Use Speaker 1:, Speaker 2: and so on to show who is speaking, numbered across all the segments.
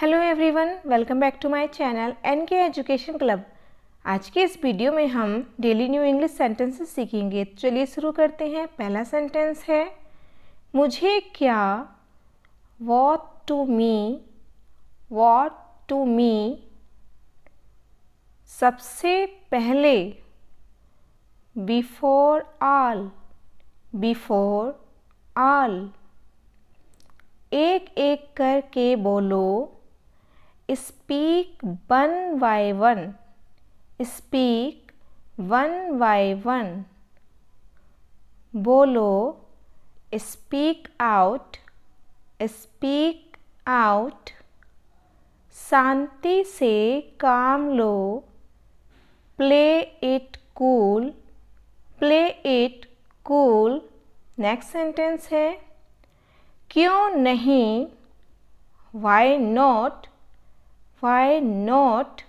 Speaker 1: Hello everyone welcome back to my channel N K education club आज के इस video में हम डेली न्यू इंग्लिश सेंटेंसेस सीखेंगे चलिए शुरू करते हैं पहला सेंटेंस है मुझे क्या what to me what to me सबसे पहले बिफोर आल बिफोर आल एक एक करके बोलो speak one by one speak one by one बोलो स्पीक आउट स्पीक आउट शांति से काम लो play it cool play it cool next sentence है क्यों नहीं वाई नॉट why not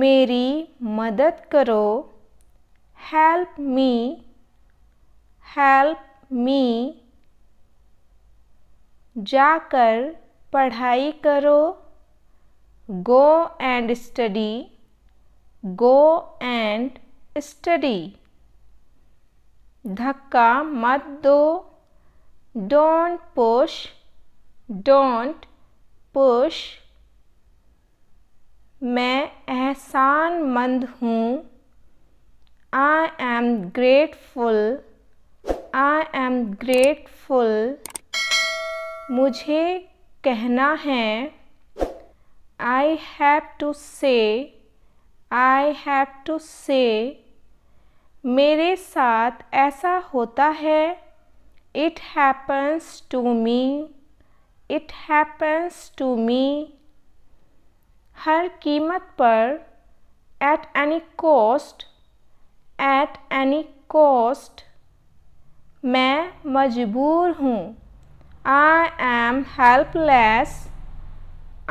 Speaker 1: मेरी मदद करो हेल्प मी हेल्प मी जाकर पढ़ाई करो go and study go and study धक्का मत दो डोंट पुश डोंट पुश मैं एहसानमंद हूँ I am grateful I am grateful मुझे कहना है आई हैव टू से आई हैव टू से मेरे साथ ऐसा होता है it happens to me it happens to me हर कीमत पर at any cost at any cost मैं मजबूर हूँ I am helpless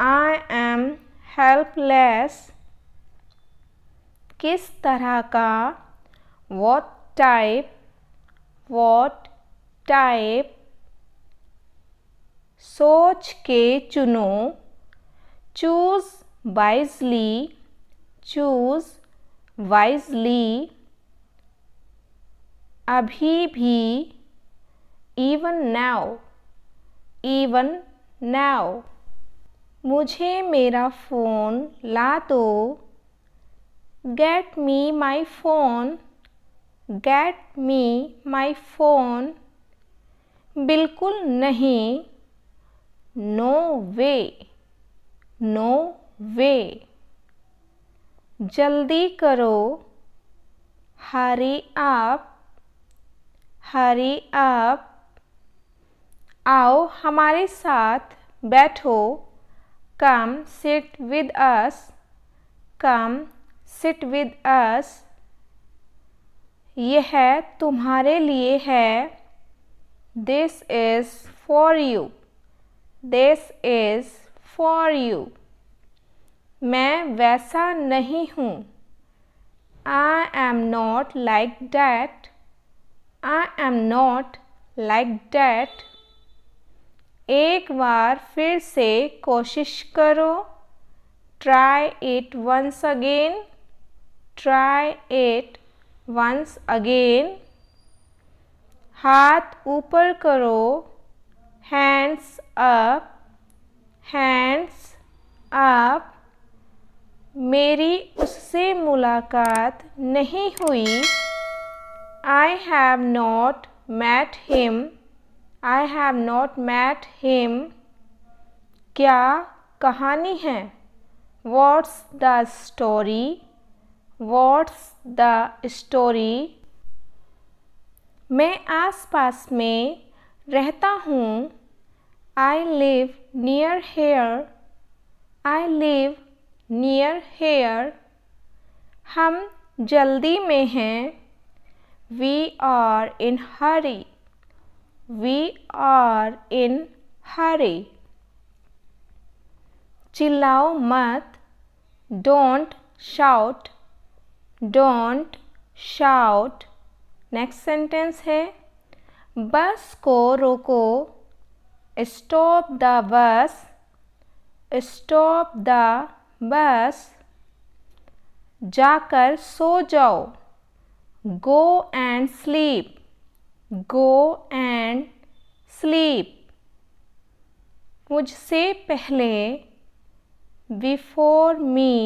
Speaker 1: I am helpless किस तरह का वॉट टाइप वॉट टाइप सोच के चुनो चूज़ वाइजली चूज़ वाइजली अभी भी इवन नाउ इवन नाउ मुझे मेरा फ़ोन ला दो get me my phone get me my phone बिल्कुल नहीं नो वे नो वे जल्दी करो हरी आप हरी आप आओ हमारे साथ बैठो come sit with us come sit with us यह तुम्हारे लिए है this is for you this is for you मैं वैसा नहीं हूँ I am not like that I am not like that एक बार फिर से कोशिश करो try it once again try it once again हाथ ऊपर करो hands up hands up मेरी उससे मुलाकात नहीं हुई I have not met him I have not met him क्या कहानी है what's the story what's the story मैं आसपास में रहता हूँ I live near here I live near here हम जल्दी में हैं we are in hurry we are in hurry चिल्लाओ मत don't shout don't shout next sentence है बस को रोको stop the bus stop the bus जाकर सो जाओ गो and sleep go and sleep मुझसे पहले बिफोर मी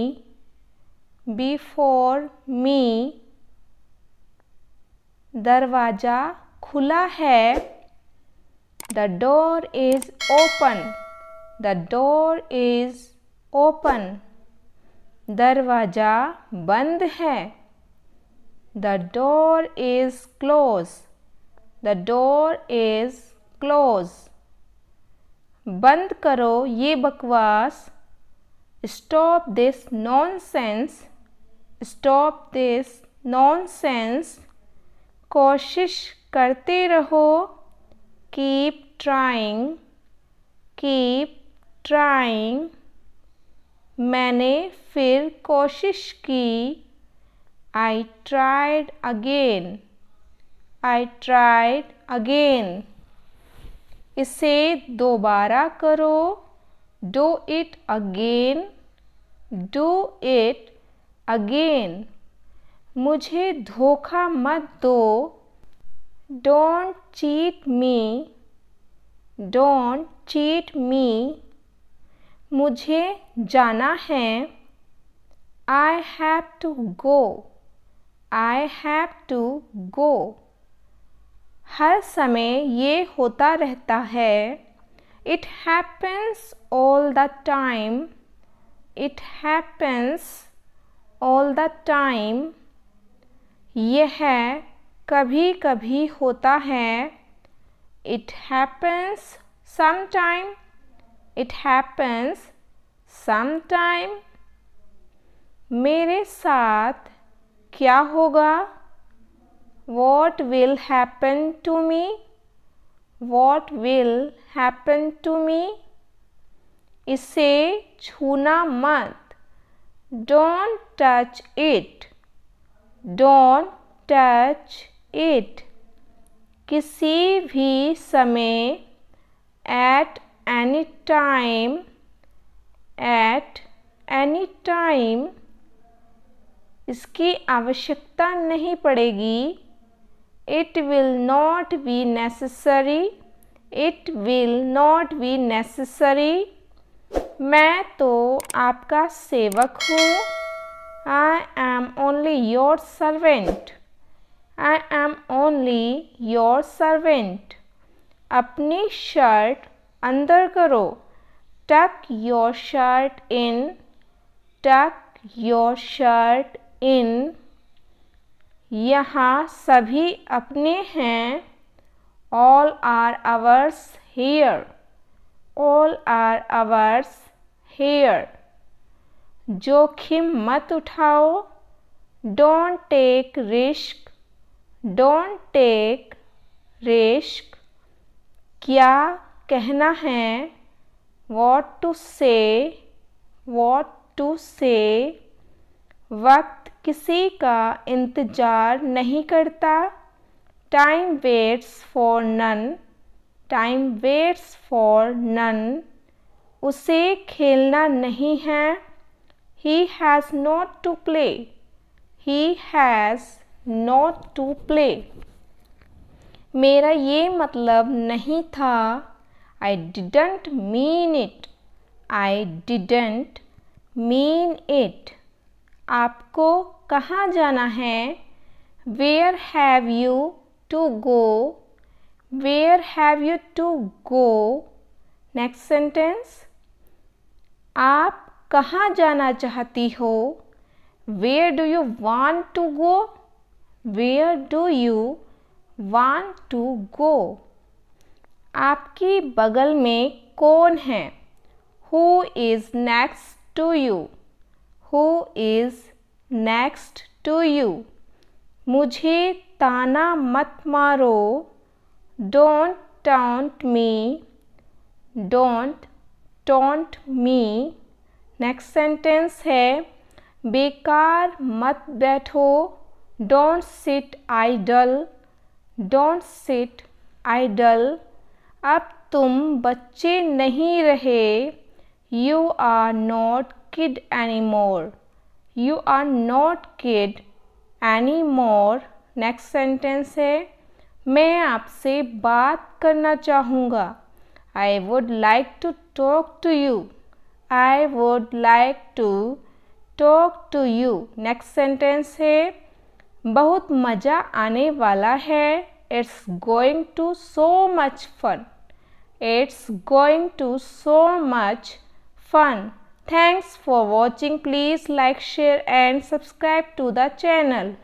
Speaker 1: बिफोर मी दरवाज़ा खुला है the door is open the door is open दरवाज़ा बंद है the door is close the door is close बंद करो ये बकवास stop this nonsense stop this nonsense कोशिश करते रहो कीप ट्राइंग कीप ट्राइंग मैंने फिर कोशिश की I tried again I tried again इसे दोबारा करो do it again do it again मुझे धोखा मत दो Don't cheat me. Don't cheat me. मुझे जाना है I have to go. I have to go. हर समय ये होता रहता है It happens all the time. It happens all the time. यह कभी कभी होता है it happens sometime it happens sometime मेरे साथ क्या होगा what will happen to me what will happen to me इसे छूना मत don't touch it don't touch it किसी भी समय at any time at any time इसकी आवश्यकता नहीं पड़ेगी it will not be necessary it will not be necessary मैं तो आपका सेवक हूँ I am only your servant I am only your servant अपनी शर्ट अंदर करो टक योर शर्ट इन टक योर शर्ट इन यहाँ सभी अपने हैं all are ours here all are ours here जोखिम मत उठाओ don't take risk don't take risk क्या कहना है what to say what to say वक्त किसी का इंतज़ार नहीं करता time waits for none time waits for none उसे खेलना नहीं है he has not to play he has not to play मेरा ये मतलब नहीं था I didn't mean it I didn't mean it आपको कहाँ जाना है where have you to go where have you to go next sentence आप कहाँ जाना चाहती हो where do you want to go where do you want to go आपके बगल में कौन है who is next to you who is next to you मुझे ताना मत मारो don't taunt me don't taunt me next sentence है बेकार मत बैठो don't sit idle don't sit idle अब तुम बच्चे नहीं रहे you not kid any more you are not kid any more next sentence है मैं आपसे बात करना चाहूँगा I would like to talk to you I would like to talk to you next sentence है बहुत मज़ा आने वाला है it's going to so much fun it's going to so much fun thanks for watching please like share and subscribe to the channel